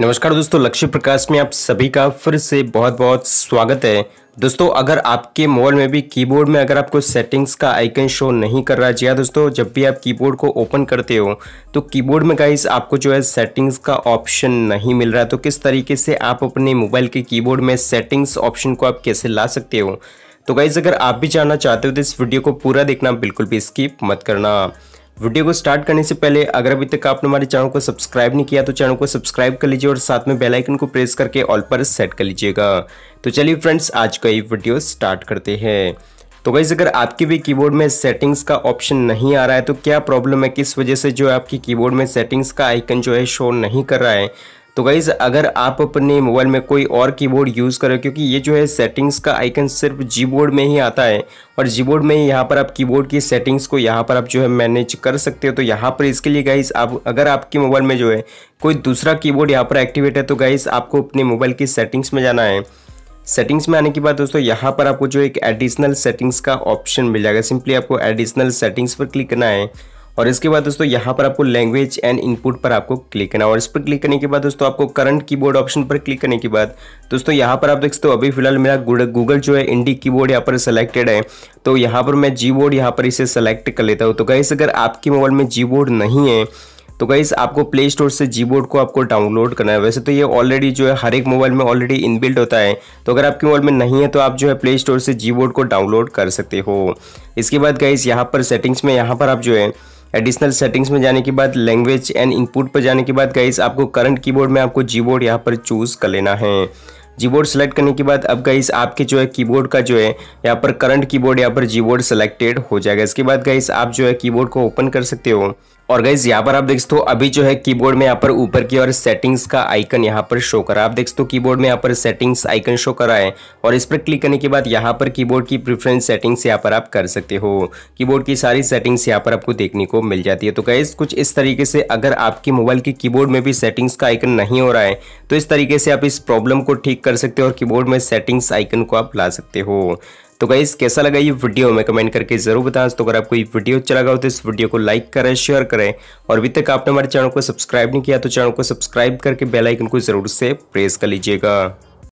नमस्कार दोस्तों लक्ष्य प्रकाश में आप सभी का फिर से बहुत बहुत स्वागत है दोस्तों अगर आपके मोबाइल में भी कीबोर्ड में अगर आपको सेटिंग्स का आइकन शो नहीं कर रहा है जी हाँ दोस्तों जब भी आप कीबोर्ड को ओपन करते हो तो कीबोर्ड में गाइस आपको जो है सेटिंग्स का ऑप्शन नहीं मिल रहा तो किस तरीके से आप अपने मोबाइल के कीबोर्ड में सेटिंग्स ऑप्शन को आप कैसे ला सकते हो तो गाइज़ अगर आप भी जानना चाहते हो तो इस वीडियो को पूरा देखना बिल्कुल भी स्किप मत करना वीडियो को स्टार्ट करने से पहले अगर अभी तक आपने हमारे चैनल को सब्सक्राइब नहीं किया तो चैनल को सब्सक्राइब कर लीजिए और साथ में बेल आइकन को प्रेस करके ऑल पर सेट कर लीजिएगा तो चलिए फ्रेंड्स आज का ये वीडियो स्टार्ट करते हैं तो गाइज़ अगर आपके भी कीबोर्ड में सेटिंग्स का ऑप्शन नहीं आ रहा है तो क्या प्रॉब्लम है किस वजह से जो है आपकी कीबोर्ड में सेटिंग्स का आइकन जो है शो नहीं कर रहा है तो गाइज़ अगर आप अपने मोबाइल में कोई और कीबोर्ड यूज़ करें क्योंकि ये जो है सेटिंग्स का आइकन सिर्फ जी बोर्ड में ही आता है और जी बोर्ड में ही यहाँ पर आप कीबोर्ड की सेटिंग्स को यहाँ पर आप जो है मैनेज कर सकते हो तो यहाँ पर इसके लिए गाइज़ आप अगर आपके मोबाइल में जो है कोई दूसरा कीबोर्ड यहाँ पर एक्टिवेट है तो गाइज़ आपको अपने मोबाइल की सेटिंग्स में जाना है सेटिंग्स में आने के बाद दोस्तों यहाँ पर आपको जो एक एडिशनल सेटिंग्स का ऑप्शन मिल जाएगा सिंपली आपको एडिशनल सेटिंग्स पर क्लिक करना है और इसके बाद दोस्तों यहाँ पर आपको लैंग्वेज एंड इनपुट पर आपको क्लिक करना और इस पर क्लिक करने के बाद दोस्तों आपको करंट कीबोर्ड ऑप्शन पर क्लिक करने के बाद दोस्तों यहाँ पर आप देख सकते हो अभी फिलहाल मेरा गूगल जो है इंडी कीबोर्ड यहाँ पर सेलेक्टेड है तो यहाँ पर मैं जी बोर्ड यहाँ पर इसे सेलेक्ट कर लेता हूँ तो कहीं अगर आपके मोबाइल में जी बोर्ड नहीं है तो गाइस आपको प्ले स्टोर से जी बोर्ड को आपको डाउनलोड करना है वैसे तो ये ऑलरेडी जो है हर एक मोबाइल में ऑलरेडी इनबिल्ट होता है तो अगर आपके मोबाइल में नहीं है तो आप जो है प्ले स्टोर से जी बोर्ड को डाउनलोड कर सकते हो इसके बाद गाइस यहाँ पर सेटिंग्स में यहाँ पर आप जो है एडिशनल सेटिंग्स में जाने के बाद लैंग्वेज एंड इनपुट पर जाने के बाद गाइस आपको करंट कीबोर्ड में आपको जी बोर्ड यहाँ पर चूज़ कर लेना है जी बोर्ड सेलेक्ट करने के बाद अब गाइस आपके जो है कीबोर्ड का जो है यहाँ पर करंट कीबोर्ड यहाँ पर जी बोर्ड सेलेक्टेड हो जाएगा इसके बाद गाइस आप जो है कीबोर्ड को ओपन कर सकते हो और गाइज यहाँ पर आप देख सकते हो अभी जो है कीबोर्ड में यहाँ पर ऊपर की ओर सेटिंग्स का आइकन यहाँ पर शो करा आप देख सकते हो कीबोर्ड में यहाँ पर सेटिंग्स आइकन शो करा है और इस पर क्लिक करने के बाद यहाँ पर कीबोर्ड की प्रिफरेंस सेटिंग्स यहाँ पर आप कर सकते हो कीबोर्ड की सारी सेटिंग्स यहाँ पर आपको देखने को मिल जाती है तो गाइज कुछ इस तरीके से अगर आपके मोबाइल की कीबोर्ड में भी सेटिंग्स का आइकन नहीं हो रहा है तो इस तरीके से आप इस प्रॉब्लम को ठीक कर सकते हो और कीबोर्ड में सेटिंग्स आइकन को आप ला सकते हो तो गाइज कैसा लगा ये वीडियो हमें कमेंट करके जरूर बताएं तो अगर आपको ये वीडियो अच्छा लगा हो तो इस वीडियो को लाइक करें शेयर करें और अभी तक आपने हमारे चैनल को सब्सक्राइब नहीं किया तो चैनल को सब्सक्राइब करके बेलाइकन को जरूर से प्रेस कर लीजिएगा